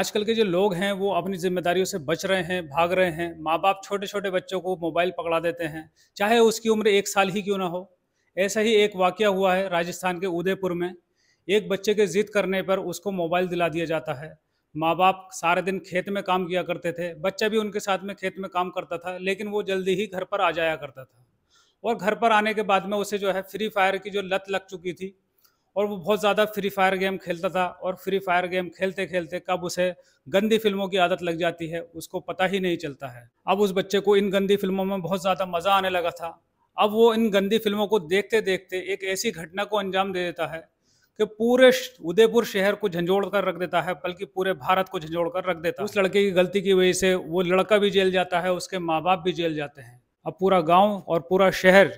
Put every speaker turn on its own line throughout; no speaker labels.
आजकल के जो लोग हैं वो अपनी जिम्मेदारियों से बच रहे हैं भाग रहे हैं माँ बाप छोटे छोटे बच्चों को मोबाइल पकड़ा देते हैं चाहे उसकी उम्र एक साल ही क्यों ना हो ऐसा ही एक वाक्य हुआ है राजस्थान के उदयपुर में एक बच्चे के जिद करने पर उसको मोबाइल दिला दिया जाता है माँ बाप सारे दिन खेत में काम किया करते थे बच्चा भी उनके साथ में खेत में काम करता था लेकिन वो जल्दी ही घर पर आ जाया करता था और घर पर आने के बाद में उसे जो है फ्री फायर की जो लत लग चुकी थी और वो बहुत ज़्यादा फ्री फायर गेम खेलता था और फ्री फायर गेम खेलते खेलते कब उसे गंदी फिल्मों की आदत लग जाती है उसको पता ही नहीं चलता है अब उस बच्चे को इन गंदी फिल्मों में बहुत ज़्यादा मज़ा आने लगा था अब वो इन गंदी फिल्मों को देखते देखते एक ऐसी घटना को अंजाम दे देता है कि पूरे उदयपुर शहर को झंझोड़ कर रख देता है बल्कि पूरे भारत को झंझोड़ कर रख देता है उस लड़के की गलती की वजह से वो लड़का भी जेल जाता है उसके माँ बाप भी जेल जाते हैं अब पूरा गांव और पूरा शहर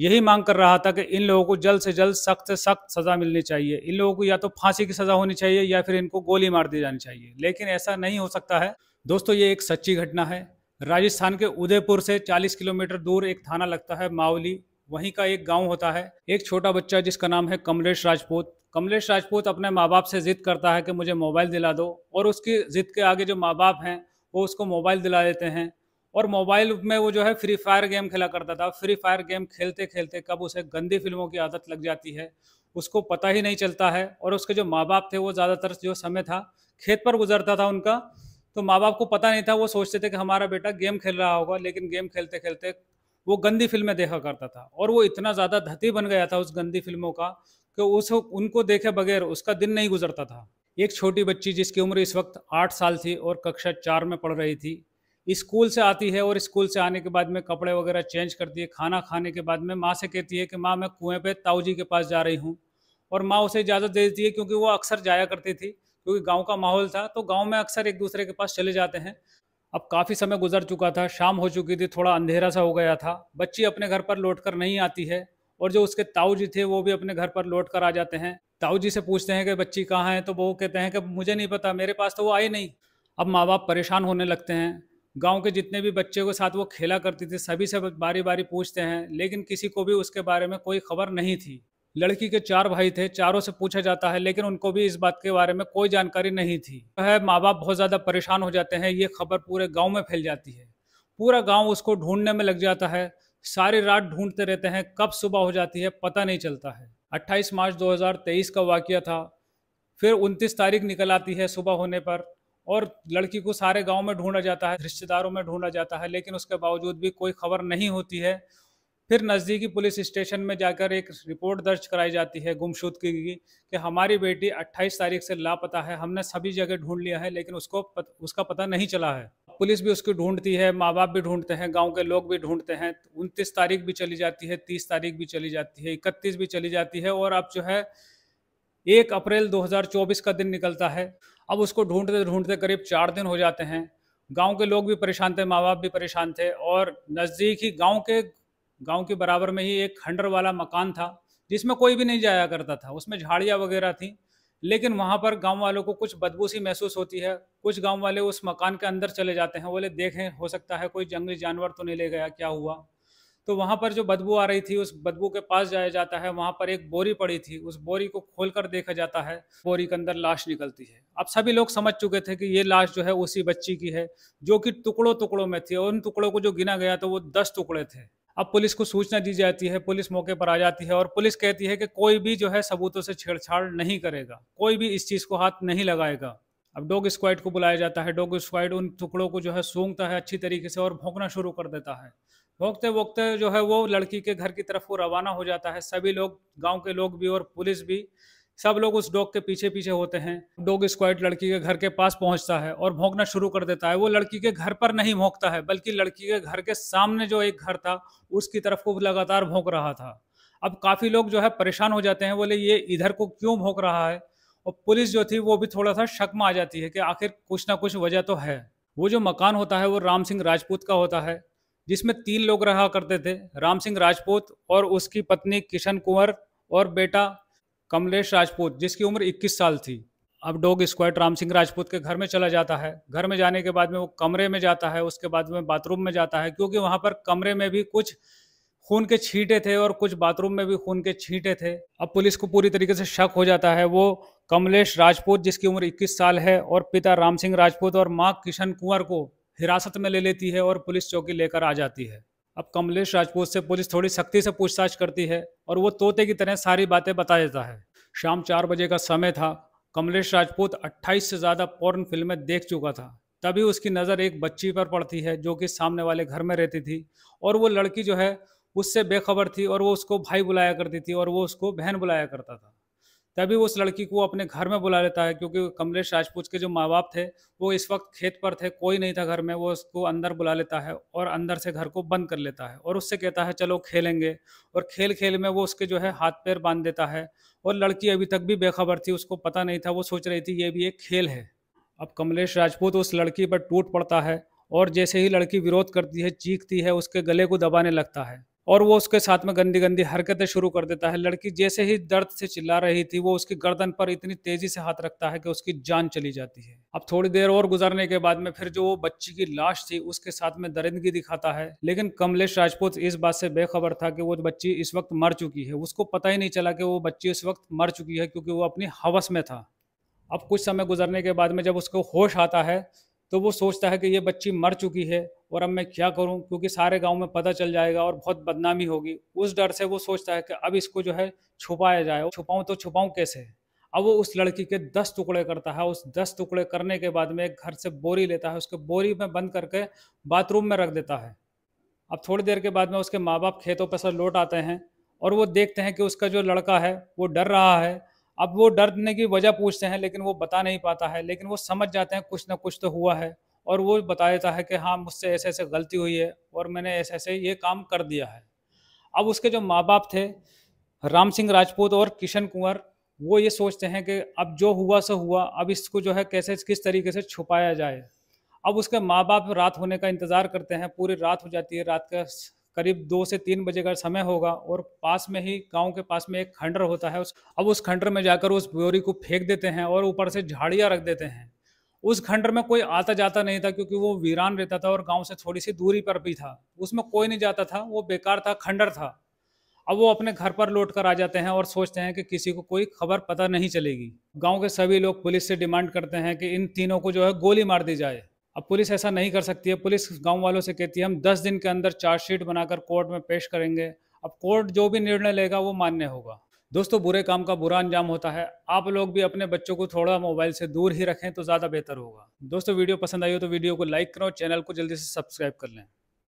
यही मांग कर रहा था कि इन लोगों को जल्द से जल्द सख्त से सख्त सज़ा मिलनी चाहिए इन लोगों को या तो फांसी की सज़ा होनी चाहिए या फिर इनको गोली मार दी जानी चाहिए लेकिन ऐसा नहीं हो सकता है दोस्तों ये एक सच्ची घटना है राजस्थान के उदयपुर से 40 किलोमीटर दूर एक थाना लगता है मावली वहीं का एक गांव होता है एक छोटा बच्चा जिसका नाम है कमलेश राजपूत कमलेश राजपूत अपने माँ बाप से ज़िद करता है कि मुझे मोबाइल दिला दो और उसकी ज़िद के आगे जो माँ बाप हैं वो उसको मोबाइल दिला देते हैं और मोबाइल में वो जो है फ्री फायर गेम खेला करता था फ्री फायर गेम खेलते खेलते कब उसे गंदी फिल्मों की आदत लग जाती है उसको पता ही नहीं चलता है और उसके जो माँ बाप थे वो ज़्यादातर जो समय था खेत पर गुजरता था उनका तो माँ बाप को पता नहीं था वो सोचते थे कि हमारा बेटा गेम खेल रहा होगा लेकिन गेम खेलते खेलते वो गंदी फिल्में देखा करता था और वो इतना ज़्यादा धती बन गया था उस गंदी फिल्मों का कि उस उनको देखे बगैर उसका दिन नहीं गुजरता था एक छोटी बच्ची जिसकी उम्र इस वक्त आठ साल थी और कक्षा चार में पढ़ रही थी स्कूल से आती है और स्कूल से आने के बाद में कपड़े वगैरह चेंज करती है खाना खाने के बाद में माँ से कहती है कि माँ मैं कुएं पे ताऊ जी के पास जा रही हूँ और माँ उसे इजाज़त दे देती है क्योंकि वो अक्सर जाया करती थी क्योंकि गाँव का माहौल था तो गाँव में अक्सर एक दूसरे के पास चले जाते हैं अब काफ़ी समय गुजर चुका था शाम हो चुकी थी थोड़ा अंधेरा सा हो गया था बच्ची अपने घर पर लौट कर नहीं आती है और जो उसके ताऊ जी थे वो भी अपने घर पर लौट कर आ जाते हैं ताऊ जी से पूछते हैं कि बच्ची कहाँ है तो वो कहते हैं कि मुझे नहीं पता मेरे पास तो वो आई नहीं अब माँ बाप परेशान होने लगते हैं गांव के जितने भी बच्चे के साथ वो खेला करती थी सभी से बारी बारी पूछते हैं लेकिन किसी को भी उसके बारे में कोई खबर नहीं थी लड़की के चार भाई थे चारों से पूछा जाता है लेकिन उनको भी इस बात के बारे में कोई जानकारी नहीं थी वह माँ बाप बहुत ज़्यादा परेशान हो जाते हैं ये खबर पूरे गाँव में फैल जाती है पूरा गाँव उसको ढूंढने में लग जाता है सारी रात ढूंढते रहते हैं कब सुबह हो जाती है पता नहीं चलता है 28 मार्च 2023 का वाक्य था फिर 29 तारीख निकल आती है सुबह होने पर और लड़की को सारे गांव में ढूंढा जाता है रिश्तेदारों में ढूंढा जाता है लेकिन उसके बावजूद भी कोई खबर नहीं होती है फिर नज़दीकी पुलिस स्टेशन में जाकर एक रिपोर्ट दर्ज कराई जाती है गुमशुदगी की कि हमारी बेटी 28 तारीख से लापता है हमने सभी जगह ढूंढ लिया है लेकिन उसको पत, उसका पता नहीं चला है पुलिस भी उसकी ढूंढती है माँ बाप भी ढूंढते हैं गांव के लोग भी ढूंढते हैं उनतीस तारीख भी चली जाती है तीस तारीख भी चली जाती है इकतीस भी चली जाती है और अब जो है एक अप्रैल 2024 का दिन निकलता है अब उसको ढूंढते ढूंढते करीब चार दिन हो जाते हैं गांव के लोग भी परेशान थे माँ बाप भी परेशान थे और नज़दीक ही गांव के गांव के बराबर में ही एक खंडर वाला मकान था जिसमें कोई भी नहीं जाया करता था उसमें झाड़ियाँ वगैरह थी लेकिन वहाँ पर गांव वालों को कुछ बदबू सी महसूस होती है कुछ गांव वाले उस मकान के अंदर चले जाते हैं बोले देखें हो सकता है कोई जंगली जानवर तो नहीं ले गया क्या हुआ तो वहाँ पर जो बदबू आ रही थी उस बदबू के पास जाया जाता है वहाँ पर एक बोरी पड़ी थी उस बोरी को खोल कर देखा जाता है बोरी के अंदर लाश निकलती है अब सभी लोग समझ चुके थे कि ये लाश जो है उसी बच्ची की है जो कि टुकड़ों टुकड़ों में थी और उन टुकड़ों को जो गिना गया तो वो दस टुकड़े थे अब पुलिस को सूचना दी जाती है पुलिस मौके पर आ जाती है और पुलिस कहती है कि कोई भी जो है सबूतों से छेड़छाड़ नहीं करेगा कोई भी इस चीज़ को हाथ नहीं लगाएगा अब डॉग स्क्वाइड को बुलाया जाता है डॉग स्क्वाइड उन टुकड़ों को जो है सूंघता है अच्छी तरीके से और भोंकना शुरू कर देता है भोगते भोगते जो है वो लड़की के घर की तरफ वो रवाना हो जाता है सभी लोग गांव के लोग भी और पुलिस भी सब लोग उस डॉग के पीछे पीछे होते हैं डॉग स्क्वाड लड़की के घर के पास पहुंचता है और भोंकना शुरू कर देता है वो लड़की के घर पर नहीं भोंकता है बल्कि लड़की के घर के सामने जो एक घर था उसकी तरफ को लगातार भोंक रहा था अब काफ़ी लोग जो है परेशान हो जाते हैं बोले ये इधर को क्यों भोंक रहा है और पुलिस जो थी वो भी थोड़ा सा शक में आ जाती है कि आखिर कुछ ना कुछ वजह तो है वो जो मकान होता है वो राम सिंह राजपूत का होता है जिसमें तीन लोग रहा करते थे राम सिंह राजपूत और उसकी पत्नी किशन कुंवर और बेटा कमलेश राजपूत जिसकी उम्र 21 साल थी अब डॉग स्क्वाड राम सिंह राजपूत के घर में चला जाता है घर में जाने के बाद में वो कमरे में जाता है उसके बाद में बाथरूम में जाता है क्योंकि वहाँ पर कमरे में भी कुछ खून के छींटे थे और कुछ बाथरूम में भी खून के छींटे थे अब पुलिस को पूरी तरीके से शक हो जाता है वो कमलेश राजपूत जिसकी उम्र 21 साल है और पिता राम सिंह राजपूत और माँ किशन कुंवर को हिरासत में ले लेती है और पुलिस चौकी लेकर आ जाती है अब कमलेश राजपूत से पुलिस थोड़ी सख्ती से पूछताछ करती है और वो तोते की तरह सारी बातें बता देता है शाम चार बजे का समय था कमलेश राजपूत 28 से ज़्यादा पोर्न फिल्में देख चुका था तभी उसकी नज़र एक बच्ची पर पड़ती है जो कि सामने वाले घर में रहती थी और वो लड़की जो है उससे बेखबर थी और वो उसको भाई बुलाया करती थी और वो उसको बहन बुलाया करता था तभी उस लड़की को अपने घर में बुला लेता है क्योंकि कमलेश राजपूत के जो माँ बाप थे वो इस वक्त खेत पर थे कोई नहीं था घर में वो उसको अंदर बुला लेता है और अंदर से घर को बंद कर लेता है और उससे कहता है चलो खेलेंगे और खेल खेल में वो उसके जो है हाथ पैर बांध देता है और लड़की अभी तक भी बेखबर थी उसको पता नहीं था वो सोच रही थी ये भी एक खेल है अब कमलेश राजपूत उस लड़की पर टूट पड़ता है और जैसे ही लड़की विरोध करती है चीखती है उसके गले को दबाने लगता है और वो उसके साथ में गंदी गंदी हरकतें शुरू कर देता है लड़की जैसे ही दर्द से चिल्ला रही थी वो उसकी गर्दन पर इतनी तेजी से हाथ रखता है कि उसकी जान चली जाती है अब थोड़ी देर और गुजरने के बाद में फिर जो वो बच्ची की लाश थी उसके साथ में दरिंदगी दिखाता है लेकिन कमलेश राजपूत इस बात से बेखबर था कि वो बच्ची इस वक्त मर चुकी है उसको पता ही नहीं चला कि वो बच्ची इस वक्त मर चुकी है क्योंकि वो अपनी हवस में था अब कुछ समय गुजरने के बाद में जब उसको होश आता है तो वो सोचता है कि ये बच्ची मर चुकी है और अब मैं क्या करूं क्योंकि सारे गांव में पता चल जाएगा और बहुत बदनामी होगी उस डर से वो सोचता है कि अब इसको जो है छुपाया जाए छुपाऊं तो छुपाऊं कैसे अब वो उस लड़की के दस टुकड़े करता है उस दस टुकड़े करने के बाद में एक घर से बोरी लेता है उसके बोरी में बंद करके बाथरूम में रख देता है अब थोड़ी देर के बाद में उसके माँ बाप खेतों पर से लौट आते हैं और वो देखते हैं कि उसका जो लड़का है वो डर रहा है अब वो डरने की वजह पूछते हैं लेकिन वो बता नहीं पाता है लेकिन वो समझ जाते हैं कुछ ना कुछ तो हुआ है और वो बता देता है कि हाँ मुझसे ऐसे ऐसे गलती हुई है और मैंने ऐसे ऐसे ये काम कर दिया है अब उसके जो माँ बाप थे राम सिंह राजपूत और किशन कुंवर वो ये सोचते हैं कि अब जो हुआ सो हुआ अब इसको जो है कैसे किस तरीके से छुपाया जाए अब उसके माँ बाप रात होने का इंतज़ार करते हैं पूरी रात हो जाती है रात का करीब दो से तीन बजे का समय होगा और पास में ही गांव के पास में एक खंडर होता है उस अब उस खंडर में जाकर उस बोरी को फेंक देते हैं और ऊपर से झाड़ियाँ रख देते हैं उस खंडर में कोई आता जाता नहीं था क्योंकि वो वीरान रहता था और गाँव से थोड़ी सी दूरी पर भी था उसमें कोई नहीं जाता था वो बेकार था खंडर था अब वो अपने घर पर लौट कर आ जाते हैं और सोचते हैं कि किसी को कोई खबर पता नहीं चलेगी गांव के सभी लोग पुलिस से डिमांड करते हैं कि इन तीनों को जो है गोली मार दी जाए अब पुलिस ऐसा नहीं कर सकती है पुलिस गांव वालों से कहती है हम दस दिन के अंदर चार्जशीट बनाकर कोर्ट में पेश करेंगे अब कोर्ट जो भी निर्णय लेगा वो मान्य होगा दोस्तों बुरे काम का बुरा अंजाम होता है आप लोग भी अपने बच्चों को थोड़ा मोबाइल से दूर ही रखें तो ज़्यादा बेहतर होगा दोस्तों वीडियो पसंद आई हो तो वीडियो को लाइक करो चैनल को जल्दी से सब्सक्राइब कर लें